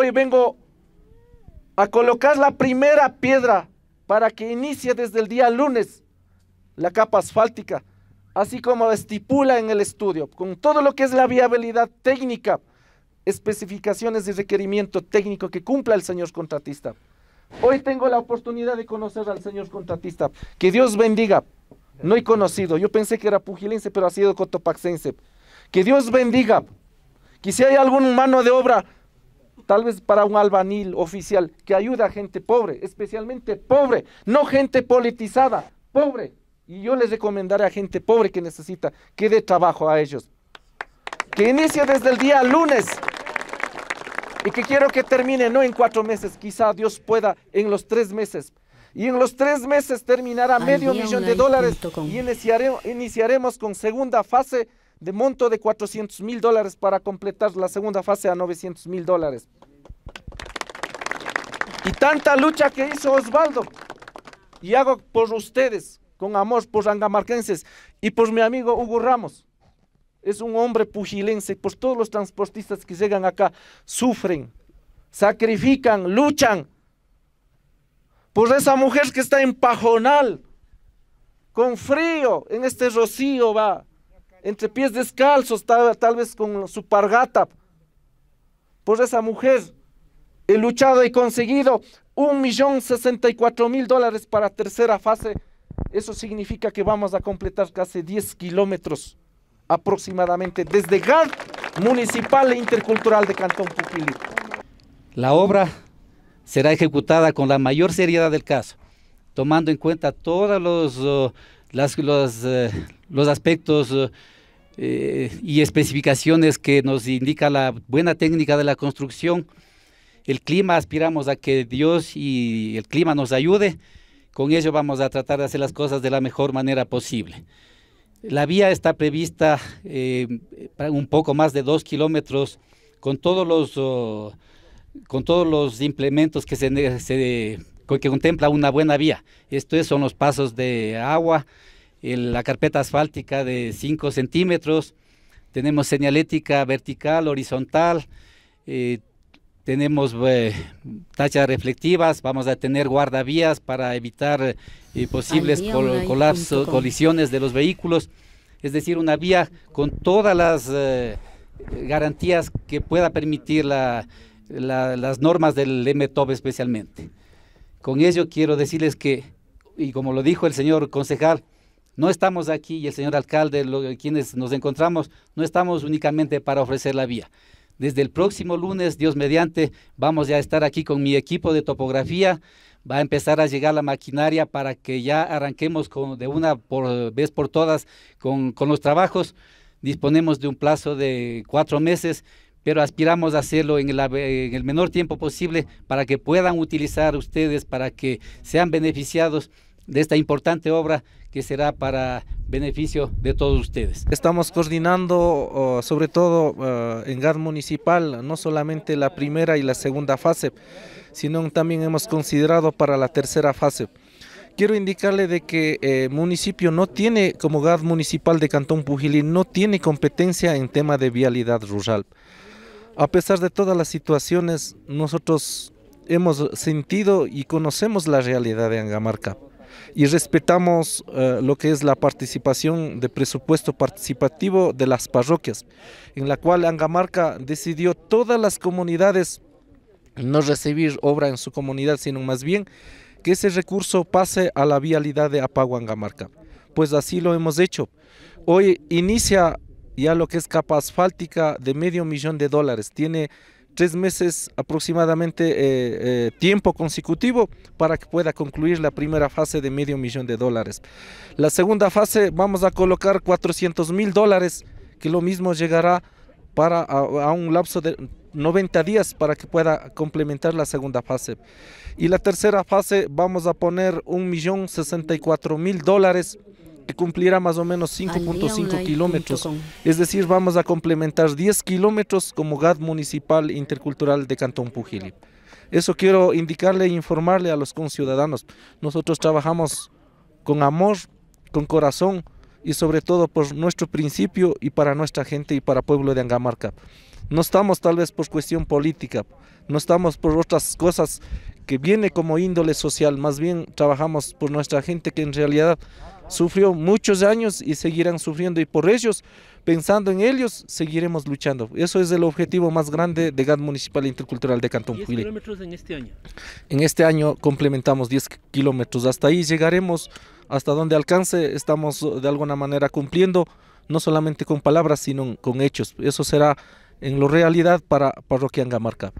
hoy vengo a colocar la primera piedra para que inicie desde el día lunes la capa asfáltica, así como estipula en el estudio, con todo lo que es la viabilidad técnica, especificaciones de requerimiento técnico que cumpla el señor contratista. Hoy tengo la oportunidad de conocer al señor contratista. Que Dios bendiga. No he conocido. Yo pensé que era pugilense, pero ha sido cotopaxense. Que Dios bendiga. Que si hay algún mano de obra tal vez para un albanil oficial que ayuda a gente pobre, especialmente pobre, no gente politizada, pobre. Y yo les recomendaré a gente pobre que necesita que dé trabajo a ellos. Que inicie desde el día lunes y que quiero que termine no en cuatro meses, quizá Dios pueda en los tres meses. Y en los tres meses terminará medio millón de dólares y iniciaremos con segunda fase de monto de 400 mil dólares para completar la segunda fase a 900 mil dólares. Y tanta lucha que hizo Osvaldo, y hago por ustedes, con amor por angamarquenses y por mi amigo Hugo Ramos. Es un hombre pugilense, por todos los transportistas que llegan acá, sufren, sacrifican, luchan. Por esa mujer que está en pajonal, con frío, en este rocío va, entre pies descalzos, tal, tal vez con su pargata. Por pues esa mujer he eh, luchado y conseguido un millón sesenta y cuatro mil dólares para tercera fase. Eso significa que vamos a completar casi 10 kilómetros aproximadamente desde GAR Municipal e Intercultural de Cantón Pupilí. La obra será ejecutada con la mayor seriedad del caso, tomando en cuenta todos los... Oh, los, eh, los aspectos eh, y especificaciones que nos indica la buena técnica de la construcción. El clima, aspiramos a que Dios y el clima nos ayude. Con ello vamos a tratar de hacer las cosas de la mejor manera posible. La vía está prevista eh, un poco más de dos kilómetros con todos los, oh, con todos los implementos que se, se que contempla una buena vía. Estos son los pasos de agua, la carpeta asfáltica de 5 centímetros, tenemos señalética vertical, horizontal, eh, tenemos eh, tachas reflectivas, vamos a tener guardavías para evitar eh, posibles colisiones de los vehículos, es decir, una vía con todas las garantías que pueda permitir las normas del MTOB especialmente. Con ello quiero decirles que, y como lo dijo el señor concejal, no estamos aquí, y el señor alcalde, quienes nos encontramos, no estamos únicamente para ofrecer la vía. Desde el próximo lunes, Dios mediante, vamos ya a estar aquí con mi equipo de topografía. Va a empezar a llegar la maquinaria para que ya arranquemos de una por, vez por todas con los trabajos. Disponemos de un plazo de cuatro meses pero aspiramos a hacerlo en el, menor tiempo posible para que puedan utilizar ustedes, para que sean beneficiados de esta importante obra que será para beneficio de todos ustedes. Estamos coordinando oh, sobre todo ah, en GAD municipal, no solamente la primera y la segunda fase, sino también hemos considerado para la tercera fase. Quiero indicarle de que el eh, municipio no tiene, como GAD municipal de Cantón Pujilín, no tiene competencia en tema de vialidad rural. A pesar de todas las situaciones, nosotros hemos sentido y conocemos la realidad de Angamarca y respetamos eh, lo que es la participación de presupuesto participativo de las parroquias, en la cual Angamarca decidió todas las comunidades no recibir obra en su comunidad, sino más bien que ese recurso pase a la vialidad de Apago Angamarca, pues así lo hemos hecho. Hoy inicia ya lo que es capa asfáltica de medio millón de dólares. Tiene tres meses aproximadamente eh, eh, tiempo consecutivo para que pueda concluir la primera fase de medio millón de dólares. La segunda fase vamos a colocar 400 mil dólares, que lo mismo llegará para a, a, un lapso de 90 días para que pueda complementar la segunda fase. Y la tercera fase vamos a poner 1.064.000 dólares cumplirá más o menos 5.5 kilómetros. Es decir, vamos a complementar 10 kilómetros como GAD municipal intercultural de Cantón Pujilip. Eso quiero indicarle e informarle a los conciudadanos. Nosotros trabajamos con amor, con corazón y sobre todo por nuestro principio y para nuestra gente y para pueblo de Angamarca. No estamos tal vez por cuestión política, no estamos por otras cosas que viene como índole social, más bien trabajamos por nuestra gente que en realidad sufrió muchos años y seguirán sufriendo y por ellos, pensando en ellos, seguiremos luchando. Eso es el objetivo más grande de GAD Municipal Intercultural de Cantón ¿10 kilómetros en este año? En este año complementamos 10 kilómetros, hasta ahí llegaremos, hasta donde alcance, estamos eh, de alguna manera cumpliendo, no solamente con palabras, sino con hechos. Eso será en lo realidad para Parroquia Gamarca.